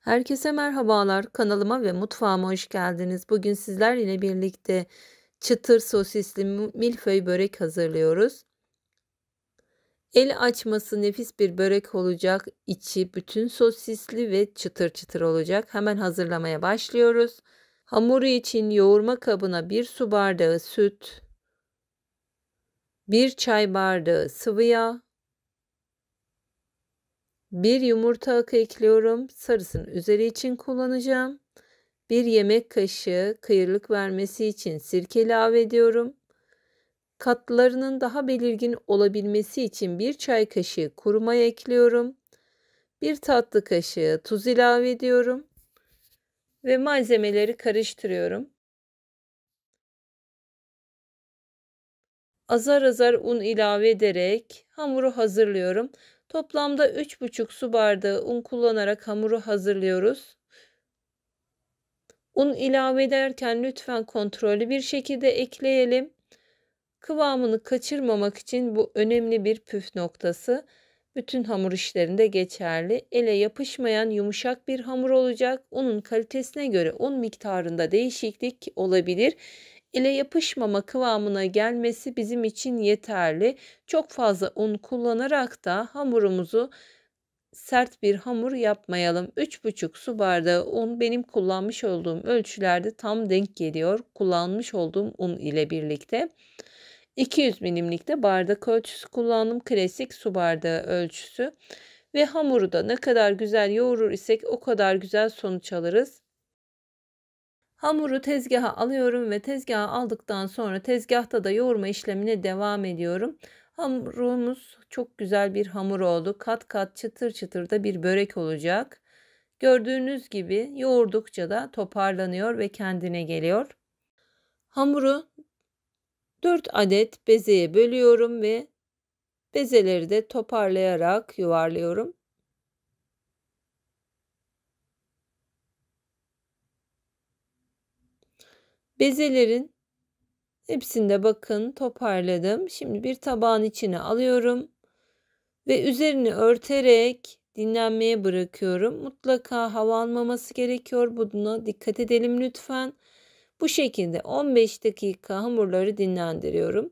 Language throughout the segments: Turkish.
Herkese merhabalar. Kanalıma ve mutfağıma hoş geldiniz. Bugün sizler ile birlikte çıtır sosisli milföy börek hazırlıyoruz. El açması nefis bir börek olacak. İçi bütün sosisli ve çıtır çıtır olacak. Hemen hazırlamaya başlıyoruz. Hamuru için yoğurma kabına 1 su bardağı süt, 1 çay bardağı sıvı yağ, 1 yumurta akı ekliyorum. Sarısını üzeri için kullanacağım. 1 yemek kaşığı kıyırlık vermesi için sirke ilave ediyorum. Katlarının daha belirgin olabilmesi için 1 çay kaşığı kuru maya ekliyorum. 1 tatlı kaşığı tuz ilave ediyorum. Ve malzemeleri karıştırıyorum. Azar azar un ilave ederek hamuru hazırlıyorum. Toplamda 3,5 su bardağı un kullanarak hamuru hazırlıyoruz. Un ilave ederken lütfen kontrollü bir şekilde ekleyelim. Kıvamını kaçırmamak için bu önemli bir püf noktası. Bütün hamur işlerinde geçerli. Ele yapışmayan yumuşak bir hamur olacak. Unun kalitesine göre un miktarında değişiklik olabilir ile yapışmama kıvamına gelmesi bizim için yeterli. Çok fazla un kullanarak da hamurumuzu sert bir hamur yapmayalım. 3,5 su bardağı un benim kullanmış olduğum ölçülerde tam denk geliyor. Kullanmış olduğum un ile birlikte. 200 milimlikte bardak ölçüsü kullandım. Klasik su bardağı ölçüsü. Ve hamuru da ne kadar güzel yoğurur isek o kadar güzel sonuç alırız. Hamuru tezgaha alıyorum ve tezgaha aldıktan sonra tezgahta da yoğurma işlemine devam ediyorum. Hamurumuz çok güzel bir hamur oldu. Kat kat çıtır çıtır da bir börek olacak. Gördüğünüz gibi yoğurdukça da toparlanıyor ve kendine geliyor. Hamuru 4 adet bezeye bölüyorum ve bezeleri de toparlayarak yuvarlıyorum. Bezelerin hepsinde bakın toparladım. Şimdi bir tabağın içine alıyorum ve üzerini örterek dinlenmeye bırakıyorum. Mutlaka hava almaması gerekiyor. Buna dikkat edelim lütfen. Bu şekilde 15 dakika hamurları dinlendiriyorum.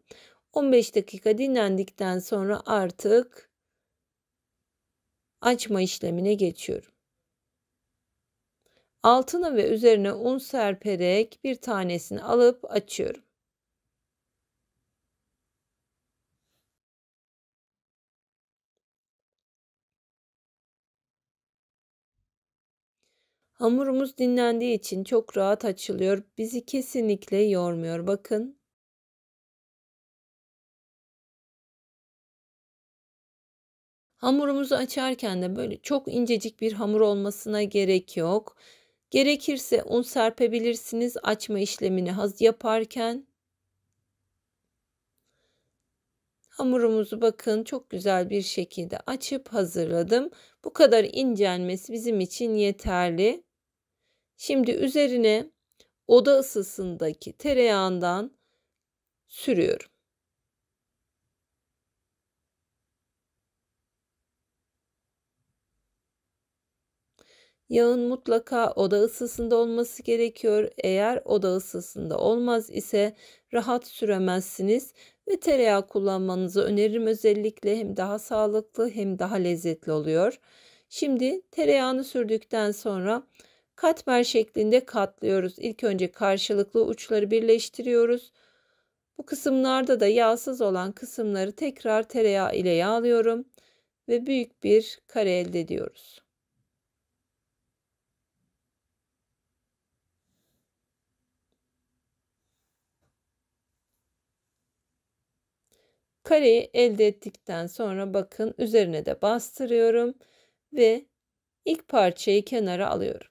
15 dakika dinlendikten sonra artık açma işlemine geçiyorum altına ve üzerine un serperek bir tanesini alıp açıyorum. Hamurumuz dinlendiği için çok rahat açılıyor. Bizi kesinlikle yormuyor. Bakın. Hamurumuzu açarken de böyle çok incecik bir hamur olmasına gerek yok. Gerekirse un serpebilirsiniz açma işlemini haz yaparken. Hamurumuzu bakın çok güzel bir şekilde açıp hazırladım. Bu kadar incelmesi bizim için yeterli. Şimdi üzerine oda ısısındaki tereyağından sürüyorum. Yağın mutlaka oda ısısında olması gerekiyor. Eğer oda ısısında olmaz ise rahat süremezsiniz ve tereyağı kullanmanızı öneririm özellikle hem daha sağlıklı hem daha lezzetli oluyor. Şimdi tereyağını sürdükten sonra katmer şeklinde katlıyoruz. İlk önce karşılıklı uçları birleştiriyoruz. Bu kısımlarda da yağsız olan kısımları tekrar tereyağı ile yağlıyorum ve büyük bir kare elde ediyoruz. Kareyi elde ettikten sonra bakın üzerine de bastırıyorum ve ilk parçayı kenara alıyorum.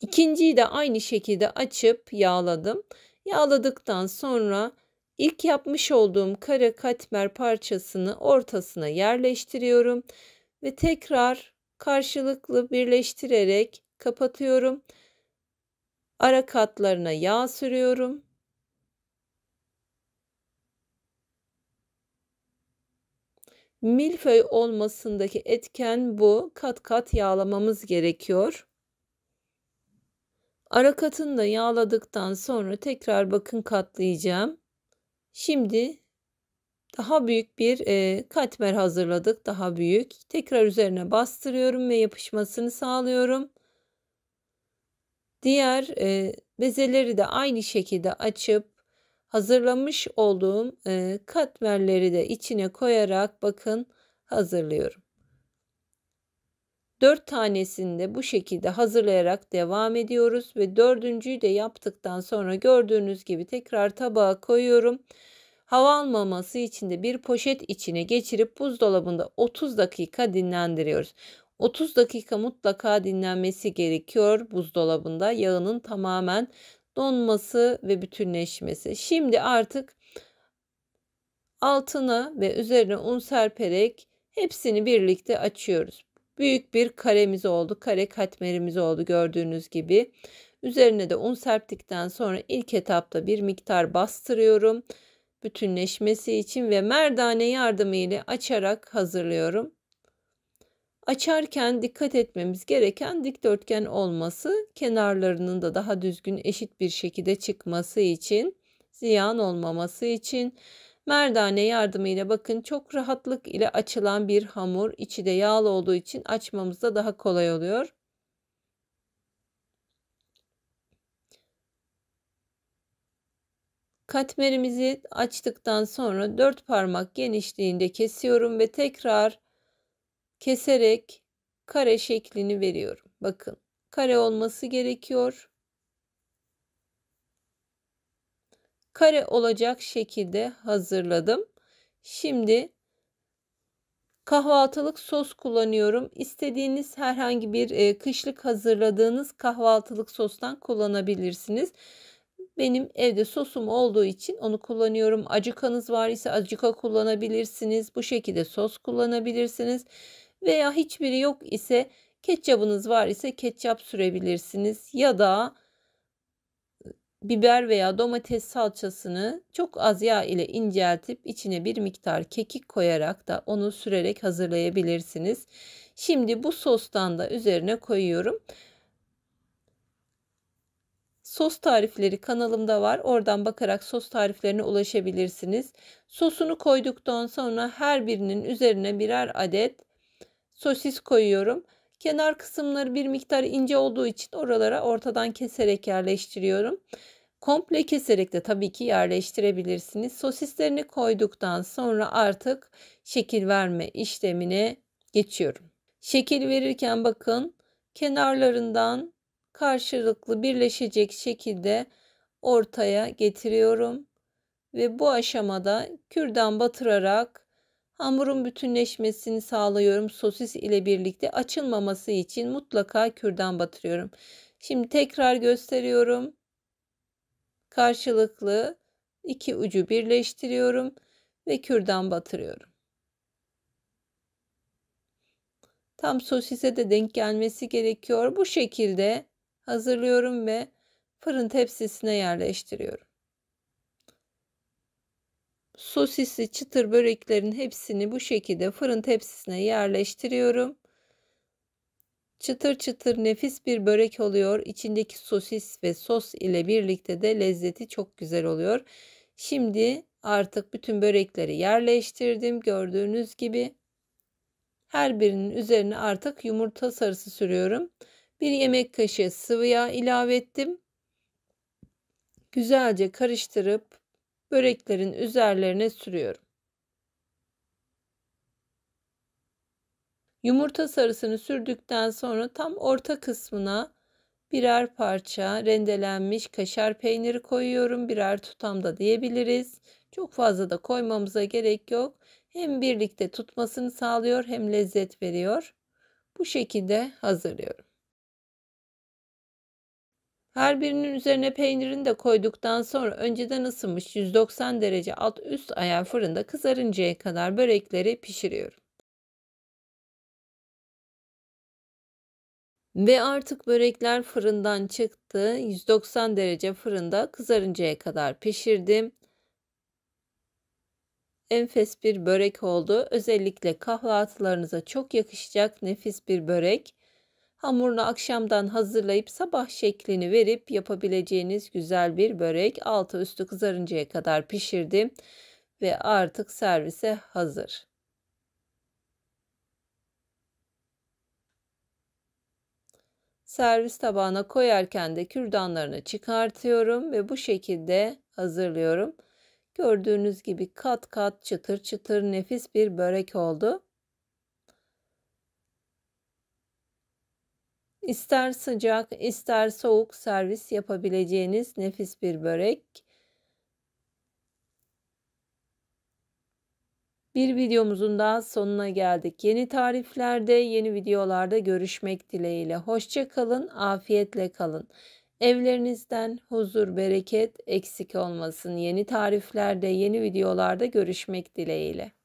İkinciyi de aynı şekilde açıp yağladım. Yağladıktan sonra ilk yapmış olduğum kare katmer parçasını ortasına yerleştiriyorum ve tekrar karşılıklı birleştirerek kapatıyorum. Ara katlarına yağ sürüyorum Milföy olmasındaki etken bu. Kat kat yağlamamız gerekiyor. Ara katını da yağladıktan sonra tekrar bakın katlayacağım. Şimdi daha büyük bir e, katmer hazırladık. Daha büyük. Tekrar üzerine bastırıyorum ve yapışmasını sağlıyorum. Diğer e, bezeleri de aynı şekilde açıp hazırlamış olduğum e, katmerleri de içine koyarak bakın hazırlıyorum. 4 tanesini de bu şekilde hazırlayarak devam ediyoruz ve dördüncüyü de yaptıktan sonra gördüğünüz gibi tekrar tabağa koyuyorum. Hava almaması için de bir poşet içine geçirip buzdolabında 30 dakika dinlendiriyoruz. 30 dakika mutlaka dinlenmesi gerekiyor buzdolabında yağının tamamen donması ve bütünleşmesi. Şimdi artık altına ve üzerine un serperek hepsini birlikte açıyoruz. Büyük bir karemiz oldu. Kare katmerimiz oldu gördüğünüz gibi. Üzerine de un serptikten sonra ilk etapta bir miktar bastırıyorum. Bütünleşmesi için ve merdane yardımı ile açarak hazırlıyorum. Açarken dikkat etmemiz gereken dikdörtgen olması, kenarlarının da daha düzgün eşit bir şekilde çıkması için, ziyan olmaması için merdane yardımıyla bakın çok rahatlık ile açılan bir hamur, içi de yağlı olduğu için açmamızda daha kolay oluyor. Katmerimizi açtıktan sonra 4 parmak genişliğinde kesiyorum ve tekrar keserek kare şeklini veriyorum. Bakın kare olması gerekiyor. Kare olacak şekilde hazırladım. Şimdi kahvaltılık sos kullanıyorum. İstediğiniz herhangi bir e, kışlık hazırladığınız kahvaltılık sostan kullanabilirsiniz. Benim evde sosum olduğu için onu kullanıyorum. Acıkanız var ise acıka kullanabilirsiniz. Bu şekilde sos kullanabilirsiniz veya hiçbiri yok ise ketçabınız var ise ketçap sürebilirsiniz ya da biber veya domates salçasını çok az yağ ile inceltip içine bir miktar kekik koyarak da onu sürerek hazırlayabilirsiniz. Şimdi bu sostan da üzerine koyuyorum. Sos tarifleri kanalımda var. Oradan bakarak sos tariflerine ulaşabilirsiniz. Sosunu koyduktan sonra her birinin üzerine birer adet sosis koyuyorum. Kenar kısımları bir miktar ince olduğu için oralara ortadan keserek yerleştiriyorum. Komple keserek de tabii ki yerleştirebilirsiniz. Sosislerini koyduktan sonra artık şekil verme işlemine geçiyorum. Şekil verirken bakın kenarlarından karşılıklı birleşecek şekilde ortaya getiriyorum ve bu aşamada kürdan batırarak Hamurun bütünleşmesini sağlıyorum. Sosis ile birlikte açılmaması için mutlaka kürdan batırıyorum. Şimdi tekrar gösteriyorum. Karşılıklı iki ucu birleştiriyorum ve kürdan batırıyorum. Tam sosise de denk gelmesi gerekiyor. Bu şekilde hazırlıyorum ve fırın tepsisine yerleştiriyorum sosisli çıtır böreklerin hepsini bu şekilde fırın tepsisine yerleştiriyorum. Çıtır çıtır nefis bir börek oluyor. İçindeki sosis ve sos ile birlikte de lezzeti çok güzel oluyor. Şimdi artık bütün börekleri yerleştirdim gördüğünüz gibi. Her birinin üzerine artık yumurta sarısı sürüyorum. Bir yemek kaşığı sıvı yağ ilave ettim. Güzelce karıştırıp böreklerin üzerlerine sürüyorum. Yumurta sarısını sürdükten sonra tam orta kısmına birer parça rendelenmiş kaşar peyniri koyuyorum. Birer tutam da diyebiliriz. Çok fazla da koymamıza gerek yok. Hem birlikte tutmasını sağlıyor hem lezzet veriyor. Bu şekilde hazırlıyorum. Her birinin üzerine peynirini de koyduktan sonra önceden ısınmış 190 derece alt üst ayar fırında kızarıncaya kadar börekleri pişiriyorum. Ve artık börekler fırından çıktı. 190 derece fırında kızarıncaya kadar pişirdim. Enfes bir börek oldu. Özellikle kahvaltılarınıza çok yakışacak nefis bir börek. Hamurunu akşamdan hazırlayıp sabah şeklini verip yapabileceğiniz güzel bir börek. Altı üstü kızarıncaya kadar pişirdim ve artık servise hazır. Servis tabağına koyarken de kürdanlarını çıkartıyorum ve bu şekilde hazırlıyorum. Gördüğünüz gibi kat kat çıtır çıtır nefis bir börek oldu. İster sıcak, ister soğuk servis yapabileceğiniz nefis bir börek. Bir videomuzun daha sonuna geldik. Yeni tariflerde, yeni videolarda görüşmek dileğiyle. Hoşça kalın, afiyetle kalın. Evlerinizden huzur, bereket eksik olmasın. Yeni tariflerde, yeni videolarda görüşmek dileğiyle.